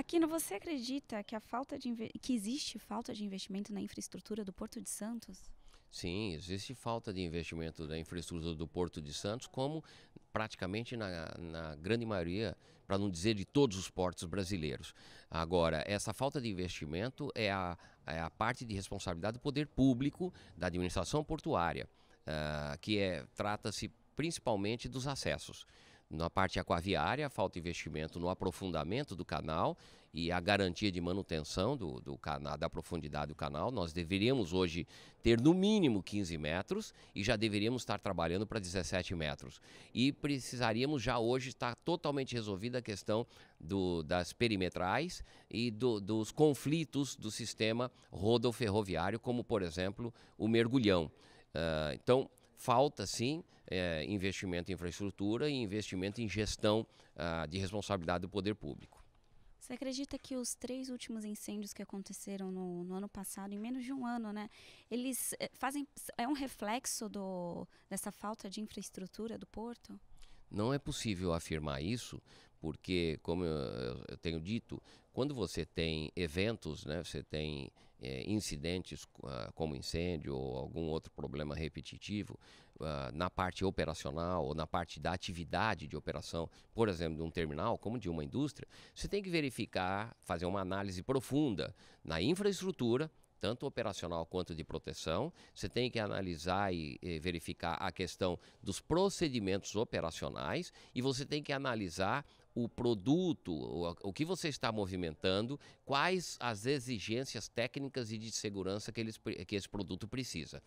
Aquino, você acredita que, a falta de, que existe falta de investimento na infraestrutura do Porto de Santos? Sim, existe falta de investimento na infraestrutura do Porto de Santos, como praticamente na, na grande maioria, para não dizer de todos os portos brasileiros. Agora, essa falta de investimento é a, é a parte de responsabilidade do poder público, da administração portuária, uh, que é, trata-se principalmente dos acessos na parte aquaviária, falta investimento no aprofundamento do canal e a garantia de manutenção do, do canal, da profundidade do canal. Nós deveríamos hoje ter no mínimo 15 metros e já deveríamos estar trabalhando para 17 metros. E precisaríamos já hoje estar totalmente resolvida a questão do, das perimetrais e do, dos conflitos do sistema rodoferroviário, como por exemplo o mergulhão. Uh, então, falta sim é, investimento em infraestrutura e investimento em gestão ah, de responsabilidade do poder público. Você acredita que os três últimos incêndios que aconteceram no, no ano passado, em menos de um ano, né, eles eh, fazem é um reflexo do, dessa falta de infraestrutura do porto? Não é possível afirmar isso, porque, como eu, eu tenho dito, quando você tem eventos, né, você tem é, incidentes uh, como incêndio ou algum outro problema repetitivo uh, na parte operacional ou na parte da atividade de operação, por exemplo, de um terminal, como de uma indústria, você tem que verificar, fazer uma análise profunda na infraestrutura tanto operacional quanto de proteção. Você tem que analisar e, e, eh, verificar a questão dos procedimentos operacionais e você tem que analisar o produto, o, o que você está movimentando, quais as exigências técnicas e de segurança que, eles, que esse produto precisa.